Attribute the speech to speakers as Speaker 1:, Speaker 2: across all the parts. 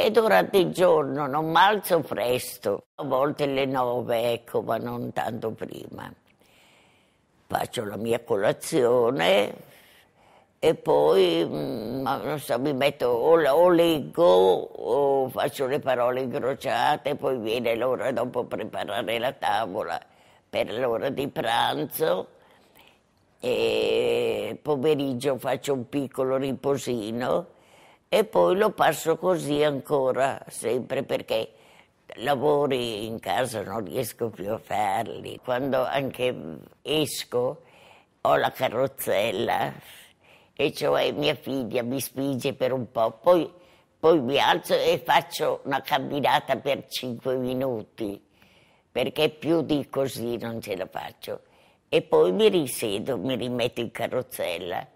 Speaker 1: Ed ora di giorno non malzo presto, a volte le nove, ecco, ma non tanto prima. Faccio la mia colazione e poi mh, mm, so, mi metto o, o, leggo o faccio le parole incrociate, poi viene l'ora dopo preparare la tavola per l'ora di pranzo e pomeriggio faccio un piccolo riposino e poi lo passo così ancora, sempre perché lavori in casa non riesco più a farli. Quando anche esco ho la carrozzella e cioè mia figlia mi spinge per un po', poi, poi mi alzo e faccio una camminata per cinque minuti, perché più di così non ce la faccio. E poi mi risiedo, mi rimetto in carrozzella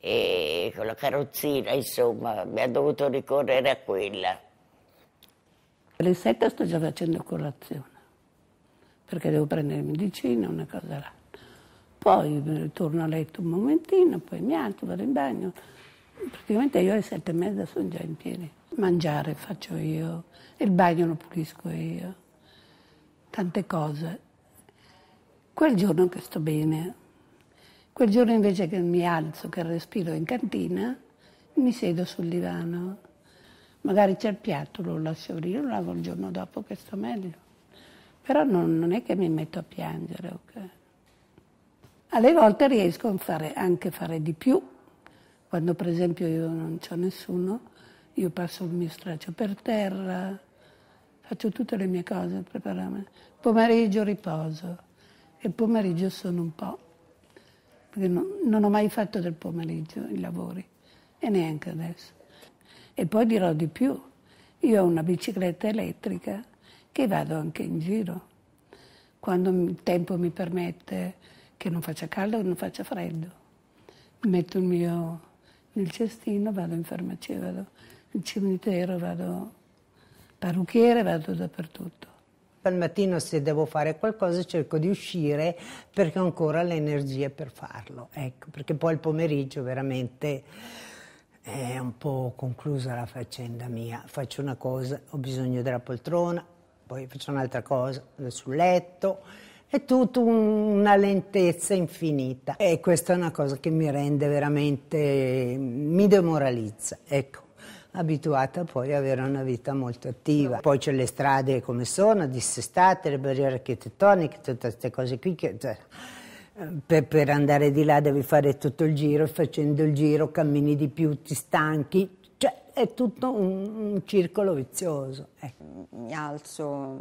Speaker 1: e con la carrozzina, insomma, mi ha dovuto ricorrere a quella.
Speaker 2: Alle sette sto già facendo colazione, perché devo prendere medicina, una cosa l'altra. Poi torno a letto un momentino, poi mi alzo, vado in bagno. Praticamente io alle sette e mezza sono già in piedi. Mangiare faccio io, il bagno lo pulisco io, tante cose. Quel giorno che sto bene, Quel giorno invece che mi alzo, che respiro in cantina, mi siedo sul divano. Magari c'è il piatto, lo lascio lì, lo lavo il giorno dopo che sto meglio. Però non, non è che mi metto a piangere. Okay? Alle volte riesco a fare, anche a fare di più. Quando per esempio io non c'ho nessuno, io passo il mio straccio per terra, faccio tutte le mie cose, prepararmi. Pomeriggio riposo e pomeriggio sono un po' perché no, non ho mai fatto del pomeriggio i lavori e neanche adesso. E poi dirò di più, io ho una bicicletta elettrica che vado anche in giro, quando il tempo mi permette che non faccia caldo o non faccia freddo. Metto il mio nel cestino, vado in farmacia, vado in cimitero, vado parrucchiere, vado dappertutto
Speaker 3: al mattino se devo fare qualcosa cerco di uscire perché ho ancora le energie per farlo, ecco, perché poi il pomeriggio veramente è un po' conclusa la faccenda mia, faccio una cosa, ho bisogno della poltrona, poi faccio un'altra cosa, vado sul letto, è tutta un, una lentezza infinita e questa è una cosa che mi rende veramente, mi demoralizza, ecco abituata poi ad avere una vita molto attiva. Poi c'è le strade come sono, dissestate, le barriere architettoniche, tutte queste cose qui che... Cioè, per, per, andare di là devi fare tutto il giro e facendo il giro cammini di più, ti stanchi, cioè è tutto un, un circolo vizioso. Eh.
Speaker 4: Mi alzo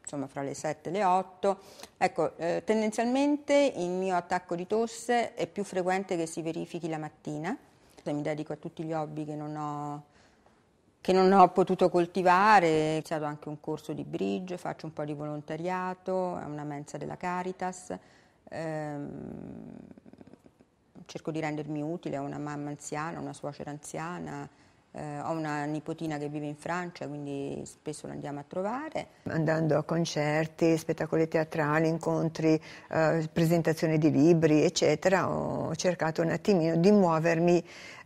Speaker 4: insomma fra le 7 e le 8, ecco eh, tendenzialmente il mio attacco di tosse è più frequente che si verifichi la mattina, mi dedico a tutti gli hobby che non ho che non ho potuto coltivare, ho iniziato anche un corso di bridge, faccio un po' di volontariato, è una mensa della Caritas, ehm, cerco di rendermi utile ho una mamma anziana, una suocera anziana, eh, ho una nipotina che vive in Francia, quindi spesso la andiamo a trovare.
Speaker 5: Andando a concerti, spettacoli teatrali, incontri, eh, presentazioni di libri, eccetera, ho cercato un attimino di muovermi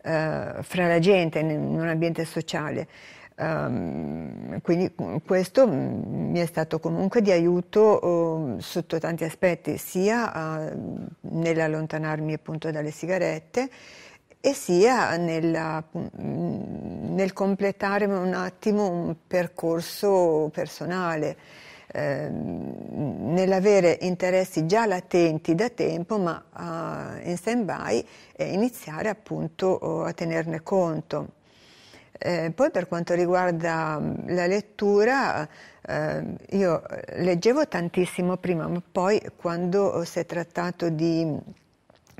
Speaker 5: eh, fra la gente in un ambiente sociale. Ehm, quindi questo mm, mi è stato comunque di aiuto ehm, sotto tanti aspetti, sia eh, nell'allontanarmi appunto dalle sigarette, e sia nel, mm, nel completare un attimo un percorso personale, eh, nell'avere interessi già latenti da tempo ma eh, in stand-by e iniziare appunto oh, a tenerne conto. Eh, poi per quanto riguarda mm, la lettura, eh, io leggevo tantissimo prima, ma poi quando si è trattato di mm,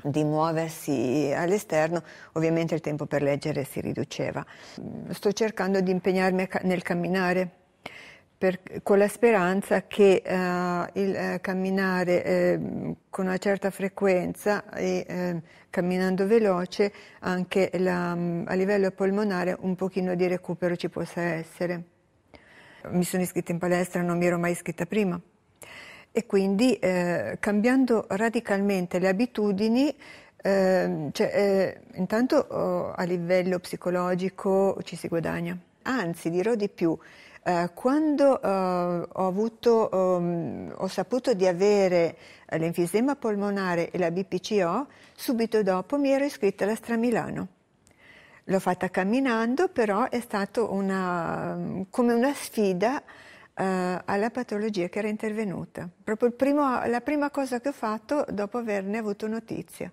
Speaker 5: di muoversi all'esterno, ovviamente il tempo per leggere si riduceva. Sto cercando di impegnarmi nel camminare. Per, con la speranza che uh, il eh, camminare eh, con una certa frequenza e eh, camminando veloce anche la, mm, a livello polmonare un pochino di recupero ci possa essere. Mi sono iscritta in palestra, non mi ero mai iscritta prima e quindi eh, cambiando radicalmente le abitudini, eh, cioè, eh, intanto oh, a livello psicologico ci si guadagna. Anzi, dirò di più, eh, quando eh, ho, avuto, um, ho saputo di avere l'enfisema polmonare e la BPCO, subito dopo mi ero iscritta alla Stramilano. L'ho fatta camminando, però è stata come una sfida eh, alla patologia che era intervenuta. Proprio primo, la prima cosa che ho fatto dopo averne avuto notizia.